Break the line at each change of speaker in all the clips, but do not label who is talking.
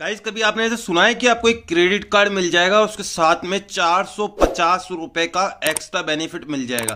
guys कभी आपने ऐसे सुना है कि आपको एक क्रेडिट कार्ड मिल जाएगा उसके साथ में चार सौ पचास रुपए का एक्स्ट्रा बेनिफिट मिल जाएगा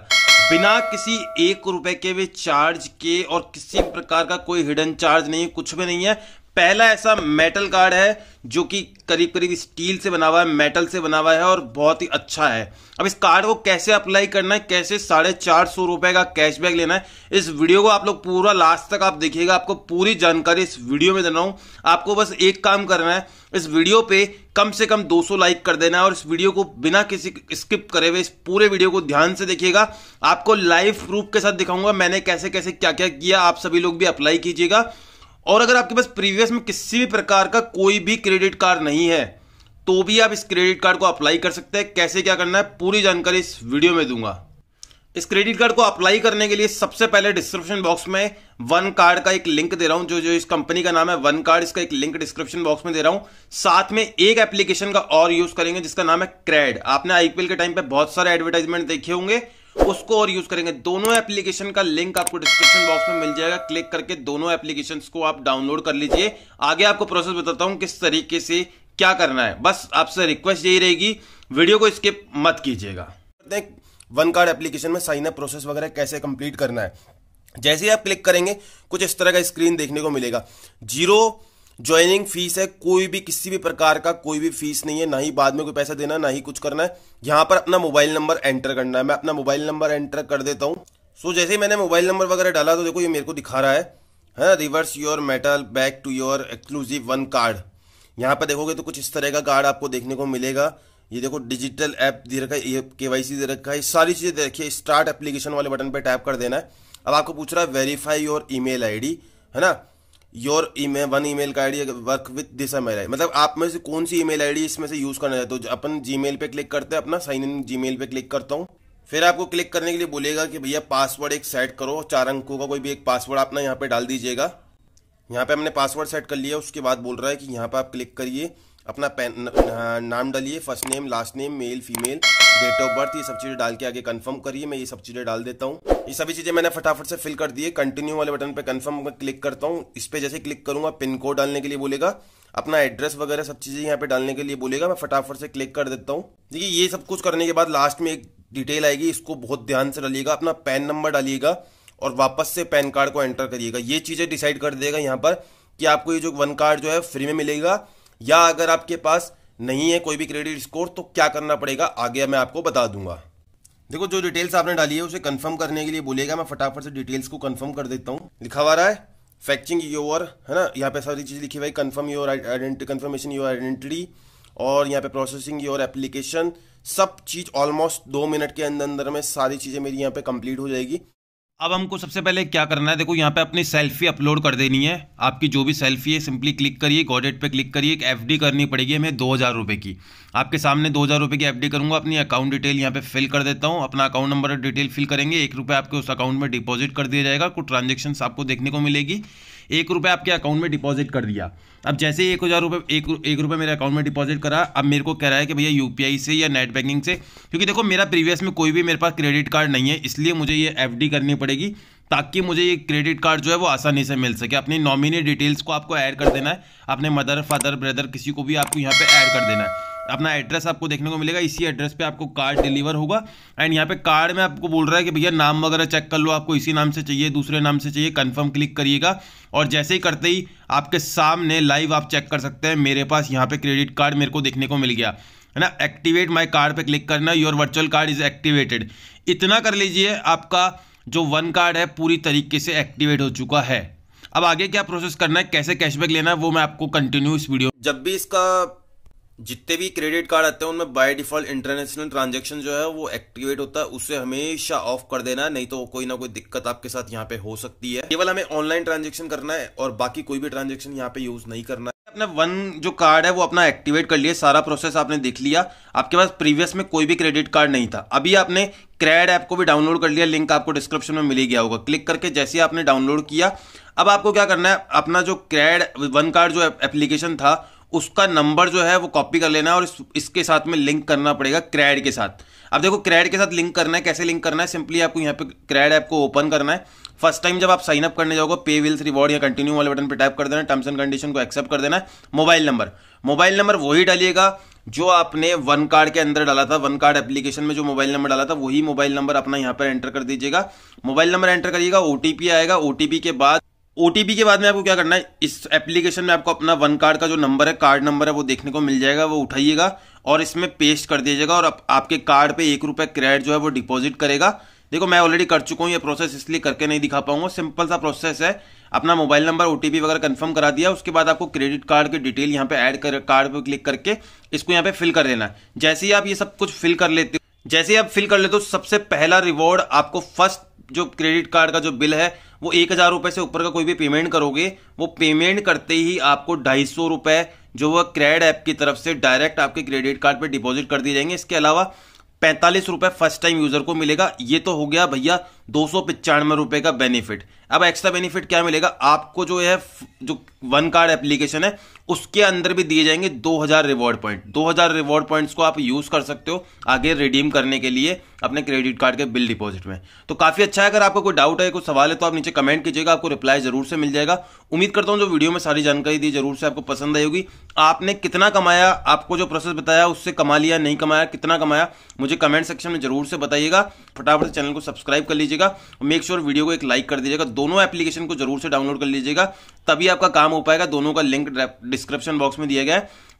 बिना किसी एक रुपए के भी चार्ज के और किसी प्रकार का कोई हिडन चार्ज नहीं कुछ भी नहीं है पहला ऐसा मेटल कार्ड है जो कि करीब करीब स्टील से बना हुआ है मेटल से बना हुआ है और बहुत ही अच्छा है अब इस कार्ड को कैसे अप्लाई करना है कैसे साढ़े चार सौ रुपए का कैशबैक लेना है इस वीडियो को आप लोग पूरा लास्ट तक आप देखिएगा आपको पूरी जानकारी इस वीडियो में देना हूं आपको बस एक काम करना है इस वीडियो पे कम से कम 200 लाइक कर देना है और इस वीडियो को बिना किसी स्किप करे हुए इस पूरे वीडियो को ध्यान से देखिएगा आपको लाइव प्रूफ के साथ दिखाऊंगा मैंने कैसे कैसे क्या क्या किया आप सभी लोग भी अप्लाई कीजिएगा और अगर आपके पास प्रीवियस में किसी भी प्रकार का कोई भी क्रेडिट कार्ड नहीं है तो भी आप इस क्रेडिट कार्ड को अप्लाई कर सकते हैं कैसे क्या करना है पूरी जानकारी इस वीडियो में दूंगा इस क्रेडिट कार्ड को अप्लाई करने के लिए सबसे पहले डिस्क्रिप्शन बॉक्स में वन कार्ड का एक लिंक दे रहा हूं जो जो इस कंपनी का नाम है वन कार्ड इसका एक लिंक डिस्क्रिप्शन बॉक्स में दे रहा हूं साथ में एक एप्लीकेशन का और यूज करेंगे जिसका नाम है क्रेड आपने आईपीएल के टाइम पे बहुत सारे एडवर्टाइजमेंट देखे होंगे उसको और यूज करेंगे दोनों एप्लीकेशन का लिंक आपको डिस्क्रिप्शन बॉक्स में मिल जाएगा क्लिक करके दोनों एप्लीकेशन को आप डाउनलोड कर लीजिए आगे आपको प्रोसेस बताता हूं किस तरीके से क्या करना है बस आपसे रिक्वेस्ट यही रहेगी वीडियो को स्किप मत कीजिएगा देख वन कार्ड एप्लीकेशन में साइन अप प्रोसेस वगैरह कैसे कंप्लीट करना है जैसे ही आप क्लिक करेंगे कुछ इस तरह का स्क्रीन देखने को मिलेगा जीरो ज्वाइनिंग फीस है कोई भी किसी भी प्रकार का कोई भी फीस नहीं है ना ही बाद में कोई पैसा देना ना ही कुछ करना है यहाँ पर अपना मोबाइल नंबर एंटर करना है मैं अपना मोबाइल नंबर एंटर कर देता हूँ सो so, जैसे ही मैंने मोबाइल नंबर वगैरह डाला तो देखो ये मेरे को दिखा रहा है है reverse your metal back to your exclusive one card यहाँ पर देखोगे तो कुछ इस तरह का कार्ड आपको देखने को मिलेगा ये देखो डिजिटल ऐप दे रखा है ये के वाई सी दे रखा है सारी चीज़ें देखिए स्टार्ट एप्लीकेशन वाले बटन पर टैप कर देना है अब आपको पूछ रहा है वेरीफाई योर ई मेल है ना योर ईमेल वन ईमेल का ID work with this M I मतलब आप में से कौन सी ईमेल आईडी इसमें से यूज करना चाहते हो तो अपन जीमेल पे क्लिक करते हैं अपना साइन इन जीमेल पे क्लिक करता हूँ फिर आपको क्लिक करने के लिए बोलेगा कि भैया पासवर्ड एक सेट करो चार अंकों का कोई भी एक पासवर्ड ना यहाँ पे डाल दीजिएगा यहाँ पे हमने पासवर्ड सेट कर लिया उसके बाद बोल रहा है कि यहाँ पे आप क्लिक करिए अपना पैन नाम डालिए first name last name male female date of birth ये सब चीज़ें डाल के आगे कंफर्म करिए मैं ये सब चीज़ें डाल देता हूँ ये सभी चीज़ें मैंने फटाफट से फिल कर दिए कंटिन्यू वाले बटन पे कंफर्म में क्लिक करता हूँ इस पर जैसे क्लिक करूंगा पिन कोड डालने के लिए बोलेगा अपना एड्रेस वगैरह सब चीज़ें यहाँ पे डालने के लिए बोलेगा मैं फटाफट से क्लिक कर देता हूँ देखिए ये सब कुछ करने के बाद लास्ट में एक डिटेल आएगी इसको बहुत ध्यान से डालिएगा अपना पैन नंबर डालिएगा और वापस से पैन कार्ड को एंटर करिएगा ये चीज़ें डिसाइड कर देगा यहाँ पर कि आपको ये जो वन कार्ड जो है फ्री में मिलेगा या अगर आपके पास नहीं है कोई भी क्रेडिट स्कोर तो क्या करना पड़ेगा आगे मैं आपको बता दूंगा देखो जो डिटेल्स आपने डाली है उसे कंफर्म करने के लिए बोलेगा मैं फटाफट से डिटेल्स को कंफर्म कर देता हूँ लिखा हुआ रहा है फैक्चिंग योर है ना यहाँ पे सारी चीज़ लिखी हुई confirm your identity confirmation your identity और यहाँ पे प्रोसेसिंग योर एप्लीकेशन सब चीज़ ऑलमोस्ट दो मिनट के अंदर अंदर में सारी चीज़ें मेरी यहाँ पे कंप्लीट हो जाएगी अब हमको सबसे पहले क्या करना है देखो यहाँ पे अपनी सेल्फी अपलोड कर देनी है आपकी जो भी सेल्फी है सिंपली क्लिक करिए गॉडेट पे क्लिक करिए एक एफडी करनी पड़ेगी हमें दो हज़ार रुपये की आपके सामने दो हज़ार रुपये की एफडी करूँगा अपनी अकाउंट डिटेल यहाँ पे फिल कर देता हूँ अपना अकाउंट नंबर डिटेल फिल करेंगे एक रुपये आपके उस अकाउंट में डिपॉजिट कर दिया जाएगा कुछ ट्रांजेक्शन आपको देखने को मिलेगी एक रुपये आपके अकाउंट में डिपॉजिट कर दिया अब जैसे ही एक हज़ार रुपये एक एक रुपये मेरे अकाउंट में डिपॉजिट करा अब मेरे को कह रहा है कि भैया यूपीआई से या नेट बैंकिंग से क्योंकि देखो मेरा प्रीवियस में कोई भी मेरे पास क्रेडिट कार्ड नहीं है इसलिए मुझे ये एफ करनी पड़ेगी ताकि मुझे ये क्रेडिट कार्ड जो है वो आसानी से मिल सके अपनी नॉमिनी डिटेल्स को आपको ऐड कर देना है अपने मदर फादर ब्रदर किसी को भी आपको यहाँ पर ऐड कर देना है अपना एड्रेस आपको देखने को मिलेगा इसी एड्रेस पे आपको कार्ड डिलीवर होगा एंड यहाँ पे कार्ड में आपको बोल रहा है कि भैया नाम वगैरह चेक कर लो आपको इसी नाम से चाहिए दूसरे नाम से चाहिए कन्फर्म क्लिक करिएगा और जैसे ही करते ही आपके सामने लाइव आप चेक कर सकते हैं मेरे पास यहाँ पे क्रेडिट कार्ड मेरे को देखने को मिल गया है ना एक्टिवेट माई कार्ड पर क्लिक करना your virtual card is activated इतना कर लीजिए आपका जो वन कार्ड है पूरी तरीके से एक्टिवेट हो चुका है अब आगे क्या प्रोसेस करना है कैसे कैशबैक लेना है वो मैं आपको कंटिन्यू इस वीडियो जब भी इसका जितने भी क्रेडिट कार्ड आते हैं उनमें बाय डिफॉल्ट इंटरनेशनल ट्रांजेक्शन जो है वो एक्टिवेट होता है उसे हमेशा ऑफ कर देना है नहीं तो कोई ना कोई दिक्कत आपके साथ यहाँ पे हो सकती है केवल हमें ऑनलाइन ट्रांजेक्शन करना है और बाकी कोई भी ट्रांजेक्शन यहाँ पे यूज नहीं करना है अपना वन जो कार्ड है वो अपना एक्टिवेट कर लिया सारा प्रोसेस आपने देख लिया आपके पास प्रीवियस में कोई भी क्रेडिट कार्ड नहीं था अभी आपने क्रेड ऐप को भी डाउनलोड कर लिया लिंक आपको डिस्क्रिप्शन में मिल ही गया होगा क्लिक करके जैसे आपने डाउनलोड किया अब आपको क्या करना है अपना जो क्रेड वन कार्ड जो एप्लीकेशन था उसका नंबर जो है वो कॉपी कर लेना है और इस, इसके साथ में लिंक करना पड़ेगा क्रैड के साथ अब देखो क्रैड के साथ लिंक करना है कैसे लिंक करना है सिंपली आपको यहाँ पे क्रैड ऐप को ओपन करना है फर्स्ट टाइम जब आप साइन अप करने जाओगे पे विल्स रिवॉर्ड या कंटिन्यू वाले बटन पर टाइप कर देना टर्म्स एंड कंडीशन को एक्सेप्ट कर देना है मोबाइल नंबर मोबाइल नंबर वही डालिएगा जो आपने वन कार्ड के अंदर डाला था वन कार्ड एप्लीकेशन में जो मोबाइल नंबर डाला था वही मोबाइल नंबर अपना यहाँ पर एंटर कर दीजिएगा मोबाइल नंबर एंटर करिएगा ओटीपी आएगा ओटीपी के बाद ओ के बाद में आपको क्या करना है इस एप्लीकेशन में आपको अपना वन कार्ड का जो नंबर है कार्ड नंबर है वो देखने को मिल जाएगा वो उठाइएगा और इसमें पेस्ट कर दीजिएगा और आप, आपके कार्ड पे एक रुपये क्रेडिट जो है वो डिपॉजिट करेगा देखो मैं ऑलरेडी कर चुका हूँ ये प्रोसेस इसलिए करके नहीं दिखा पाऊंगा सिंपल सा प्रोसेस है अपना मोबाइल नंबर ओ वगैरह कंफर्म करा दिया उसके बाद आपको क्रेडिट कार्ड की डिटेल यहाँ पे एड कर कार्ड पर क्लिक करके इसको यहाँ पे फिल कर देना जैसे ही आप ये सब कुछ फिल कर लेते हो जैसे ही आप फिल कर लेते हो सबसे पहला रिवॉर्ड आपको फर्स्ट जो क्रेडिट कार्ड का जो बिल है वो एक हज़ार रुपये से ऊपर का कोई भी पेमेंट करोगे वो पेमेंट करते ही आपको ढाई सौ रुपये जो वह क्रेड ऐप की तरफ से डायरेक्ट आपके क्रेडिट कार्ड पर डिपॉजिट कर दिए जाएंगे इसके अलावा पैंतालीस रुपये फर्स्ट टाइम यूज़र को मिलेगा ये तो हो गया भैया दो सौ पचानवे रुपए का बेनिफिट अब एक्स्ट्रा बेनिफिट क्या मिलेगा आपको जो है जो वन कार्ड एप्लीकेशन है उसके अंदर भी दिए जाएंगे दो हजार रिवॉर्ड पॉइंट दो हजार रिवॉर्ड पॉइंट को आप यूज़ कर सकते हो आगे रिडीम करने के लिए अपने क्रेडिट कार्ड के बिल डिपॉजिट में तो काफ़ी अच्छा है अगर आपको कोई डाउट है कोई सवाल है तो आप नीचे कमेंट कीजिएगा आपको रिप्लाई जरूर से मिल जाएगा उम्मीद करता हूँ जो वीडियो में सारी जानकारी दी जरूर से आपको पसंद आई होगी आपने कितना कमाया आपको जो प्रोसेस बताया उससे कमा लिया नहीं कमाया कितना कमाया मुझे कमेंट सेक्शन में जरूर से बताइएगा फटाफट से चैनल को सब्सक्राइब कर लीजिएगा मेक श्योर वीडियो को एक लाइक कर दीजिएगा दोनों एप्लीकेशन को जरूर से डाउनलोड कर लीजिएगा तभी आपका काम हो पाएगा दोनों का लिंक डिस्क्रिप्शन बॉक्स में दिया गया है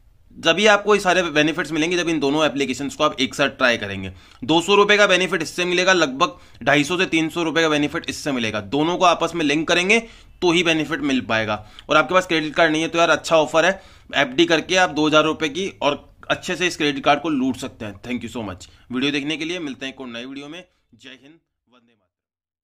जब ही आपको ये सारे बेनिफिट्स मिलेंगे जब इन दोनों एप्लीकेशन को आप एक साथ ट्राई करेंगे दो सौ रुपए का बेनिफिट इससे मिलेगा लगभग ढाई सौ से तीन सौ रुपए का बेनिफिट इससे मिलेगा दोनों को आपस में लिंक करेंगे तो ही बेनिफिट मिल पाएगा और आपके पास क्रेडिट कार्ड नहीं है तो यार अच्छा ऑफर है एफ करके आप दो हजार रुपए की और अच्छे से इस क्रेडिट कार्ड को लूट सकते हैं thank you so much video देखने के लिए मिलते हैं एक नए वीडियो में जय हिंद